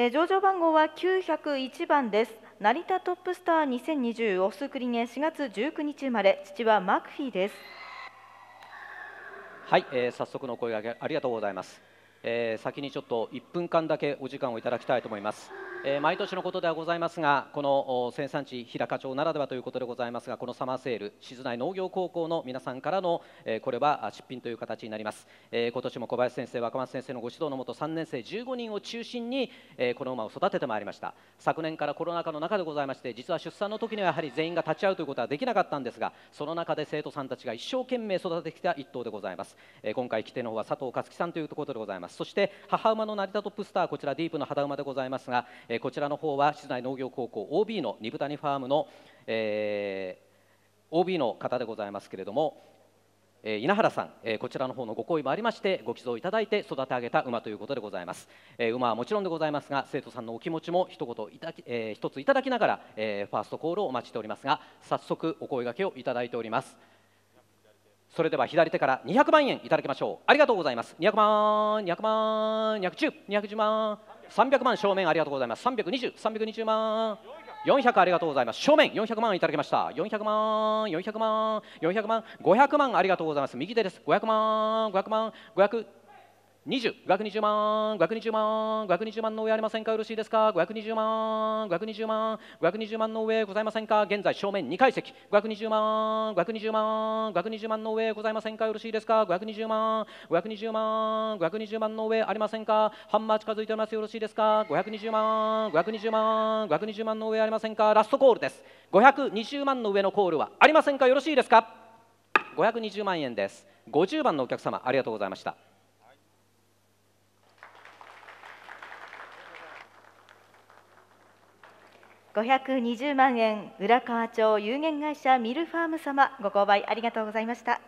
え上場番号は901番です成田トップスター2020オスクリネ4月19日生まれ父はマクフィーですはい、えー、早速の声上げありがとうございます、えー、先にちょっと1分間だけお時間をいただきたいと思いますえー、毎年のことではございますがこの生産地日高町ならではということでございますがこのサマーセール静内農業高校の皆さんからの、えー、これは出品という形になります、えー、今年も小林先生若松先生のご指導のもと3年生15人を中心に、えこの馬を育ててまいりました昨年からコロナ禍の中でございまして実は出産の時にはやはり全員が立ち会うということはできなかったんですがその中で生徒さんたちが一生懸命育ててきた一頭でございます、え今回来ての方は佐藤克樹さんというところでございますそして母馬の成田トップスターこちらディープの肌馬でございますがえこちらの方は室内農業高校 OB の二豚谷ファームの、え OB の方でございますけれども、えー、稲原さん、えー、こちらの方のご好意もありましてご寄贈いただいて育て上げた馬ということでございます、えー、馬はもちろんでございますが生徒さんのお気持ちも一言いたき、えー、一ついただきながら、えー、ファーストコールをお待ちしておりますが早速お声がけをいただいておりますそれでは左手から200万円いただきましょうありがとうございます200万200万210 210万300万正面ありがとうございます320、320万400ありがとうございます正面400万いただきました400万400万400万500万ありがとうございます右手です500万500万500 20額20万百20万百20万の上ありませんかよろしいですか百2 0万百2 0万百2 0万の上ございませんか現在正面2階席520万520万520万の上ございませんかよろしいですか520万五2 0万2 0万の上ありませんかハンマー近づいておりますよろしいですか520万百2 0万百2 0万の上ありませんかラストコールです520万の上のコールはありませんかよろしいですか520万円です50番のお客様ありがとうございました520万円浦河町有限会社ミルファーム様ご購買ありがとうございました。